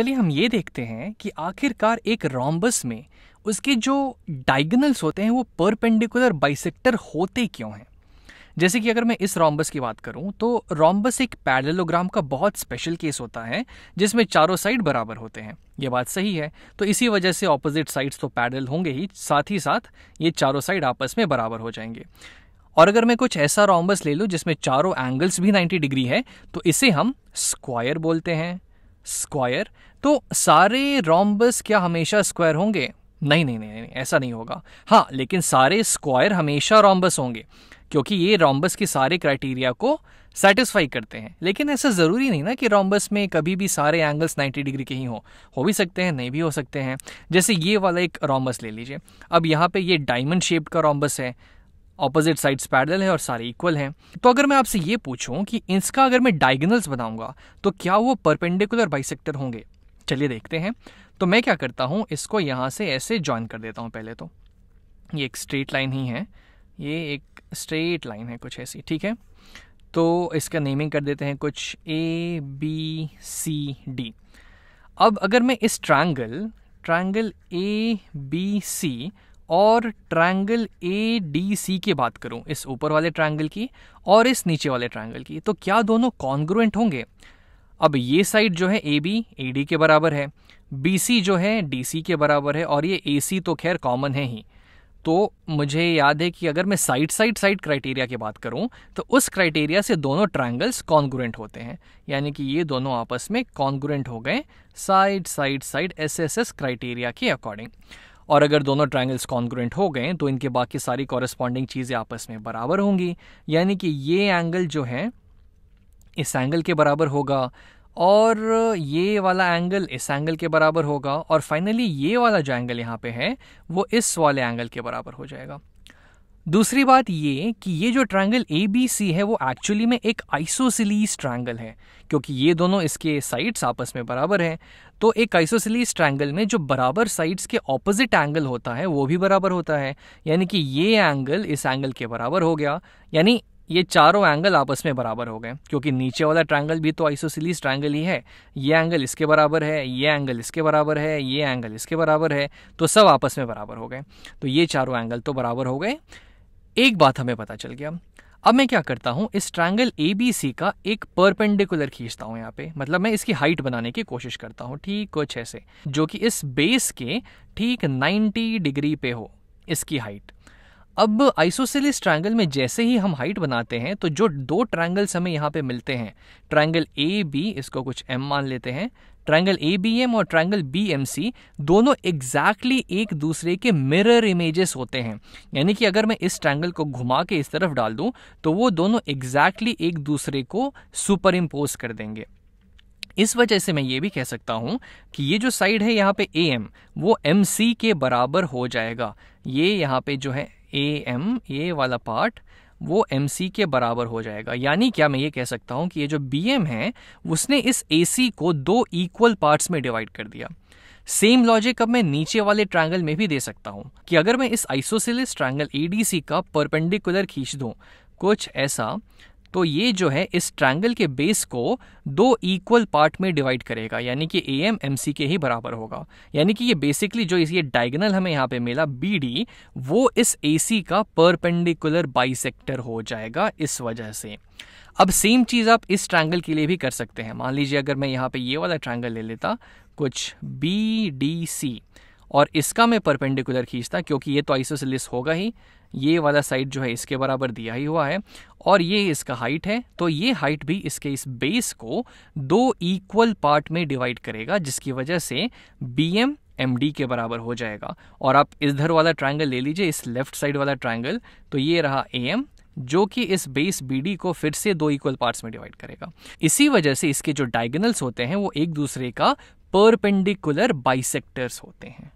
चलिए हम ये देखते हैं कि आखिरकार एक रॉम्बस में उसके जो डायगनल्स होते हैं वो परपेंडिकुलर बाइसेक्टर होते क्यों हैं जैसे कि अगर मैं इस रॉम्बस की बात करूं तो रॉम्बस एक पैरेललोग्राम का बहुत स्पेशल केस होता है जिसमें चारों साइड बराबर होते हैं ये बात सही है तो इसी वजह से ऑपोजिट साइड्स तो पैरेलल होंगे ही साथ ही साथ ये चारों साइड आपस में बराबर हो जाएंगे और अगर मैं कुछ ऐसा रॉम्बस ले लूँ जिसमें चारों एंगल्स भी 90 डिग्री है तो इसे हम स्क्वायर बोलते हैं स्क्वायर तो सारे रॉम्बस क्या हमेशा स्क्वायर होंगे नहीं नहीं नहीं नहीं ऐसा नहीं होगा हाँ लेकिन सारे स्क्वायर हमेशा रॉम्बस होंगे क्योंकि ये रॉम्बस के सारे क्राइटेरिया को सेटिस्फाई करते हैं लेकिन ऐसा ज़रूरी नहीं ना कि रॉम्बस में कभी भी सारे एंगल्स 90 डिग्री के ही हो हो भी सकते हैं नहीं भी हो सकते हैं जैसे ये वाला एक रॉम्बस ले लीजिए अब यहाँ पे ये डायमंड शेप का रॉम्बस है ऑपोजिट साइड्स पैरेलल है और सारे इक्वल हैं तो अगर मैं आपसे ये पूछूं कि इसका अगर मैं डायगनल्स बनाऊंगा तो क्या वो परपेंडिकुलर बाइसेक्टर होंगे चलिए देखते हैं तो मैं क्या करता हूँ इसको यहाँ से ऐसे ज्वाइन कर देता हूँ पहले तो ये एक स्ट्रेट लाइन ही है ये एक स्ट्रेट लाइन है कुछ ऐसी ठीक है तो इसका नेमिंग कर देते हैं कुछ ए बी सी डी अब अगर मैं इस triangle triangle A B C और ट्रायंगल ए डी सी की बात करूं इस ऊपर वाले ट्रायंगल की और इस नीचे वाले ट्रायंगल की तो क्या दोनों कॉन्ग्रुएंट होंगे अब ये साइड जो है ए बी ए डी के बराबर है बी सी जो है डी सी के बराबर है और ये ए सी तो खैर कॉमन है ही तो मुझे याद है कि अगर मैं साइड साइड साइड क्राइटेरिया की बात करूं तो उस क्राइटेरिया से दोनों ट्रायंगल्स कॉन्ग्रुएंट होते हैं यानी कि ये दोनों आपस में कॉन्ग्रुएंट हो गए side side side S S S criteria के अकॉर्डिंग और अगर दोनों ट्राइंगल्स कॉन्ग्रेंट हो गए तो इनके बाकी सारी कॉरेस्पॉन्डिंग चीज़ें आपस में बराबर होंगी यानी कि ये एंगल जो है इस एंगल के बराबर होगा और ये वाला एंगल इस एंगल के बराबर होगा और फाइनली ये वाला जो एंगल यहाँ पे है वो इस वाले एंगल के बराबर हो जाएगा दूसरी बात ये कि ये जो ट्रायंगल ए बी सी है वो एक्चुअली में एक आइसोसिलीस ट्रायंगल है क्योंकि ये दोनों इसके साइड्स आपस में बराबर हैं तो एक आइसोसिलीज ट्रायंगल में जो बराबर साइड्स के ऑपोजिट एंगल होता है वो भी बराबर होता है यानी कि ये एंगल इस एंगल के बराबर हो गया यानी ये चारों एंगल आपस में बराबर हो गए क्योंकि नीचे वाला ट्रायंगल भी तो आइसोसिलीज ट्रायंगल ही है ये एंगल इसके बराबर है ये एंगल इसके बराबर है ये एंगल इसके बराबर है तो सब आपस में बराबर हो गए तो ये चारों एंगल तो बराबर हो गए एक बात हमें पता चल गया अब मैं क्या करता हूँ इस ट्रायंगल ए बी सी का एक परपेंडिकुलर खींचता हूँ यहाँ पे मतलब मैं इसकी हाइट बनाने की कोशिश करता हूँ ठीक कुछ ऐसे जो कि इस बेस के ठीक 90 डिग्री पे हो इसकी हाइट अब आइसोसेलिस ट्रायंगल में जैसे ही हम हाइट बनाते हैं तो जो दो ट्रायंगल्स हमें यहाँ पे मिलते हैं ट्रायंगल ए बी इसको कुछ एम मान लेते हैं ट्रायंगल ए बी एम और ट्रायंगल बी एम सी दोनों एग्जैक्टली exactly एक दूसरे के मिरर इमेजेस होते हैं यानी कि अगर मैं इस ट्रायंगल को घुमा के इस तरफ डाल दूं तो वो दोनों एग्जैक्टली exactly एक दूसरे को सुपर इम्पोज कर देंगे इस वजह से मैं ये भी कह सकता हूँ कि ये जो साइड है यहाँ पे ए एम वो एम सी के बराबर हो जाएगा ये यहाँ पे जो है ए एम ए वाला पार्ट वो एम के बराबर हो जाएगा यानी क्या मैं ये कह सकता हूँ कि ये जो बी है उसने इस ए को दो इक्वल पार्ट्स में डिवाइड कर दिया सेम लॉजिक अब मैं नीचे वाले ट्रायंगल में भी दे सकता हूँ कि अगर मैं इस आइसोसिलिस ट्रायंगल एडीसी का परपेंडिकुलर खींच दूँ कुछ ऐसा तो ये जो है इस ट्रायंगल के बेस को दो इक्वल पार्ट में डिवाइड करेगा यानी कि ए एम एम सी के ही बराबर होगा यानी कि ये बेसिकली जो ये डायगनल हमें यहाँ पे मिला बी डी वो इस ए सी का परपेंडिकुलर बाइसेक्टर हो जाएगा इस वजह से अब सेम चीज़ आप इस ट्रायंगल के लिए भी कर सकते हैं मान लीजिए अगर मैं यहाँ पे ये वाला ट्रायंगल ले लेता कुछ बी डी सी और इसका मैं परपेंडिकुलर खींचता क्योंकि ये तो आइसोसिलिस होगा ही ये वाला साइड जो है इसके बराबर दिया ही हुआ है और ये इसका हाइट है तो ये हाइट भी इसके इस बेस को दो इक्वल पार्ट में डिवाइड करेगा जिसकी वजह से बी एम एम डी के बराबर हो जाएगा और आप इधर वाला ट्राइंगल ले लीजिए इस लेफ्ट साइड वाला ट्राइंगल तो ये रहा ए एम जो कि इस बेस बी को फिर से दो इक्वल पार्ट्स में डिवाइड करेगा इसी वजह से इसके जो डायगनल्स होते हैं वो एक दूसरे का परपेंडिकुलर बाइसेक्टर्स होते हैं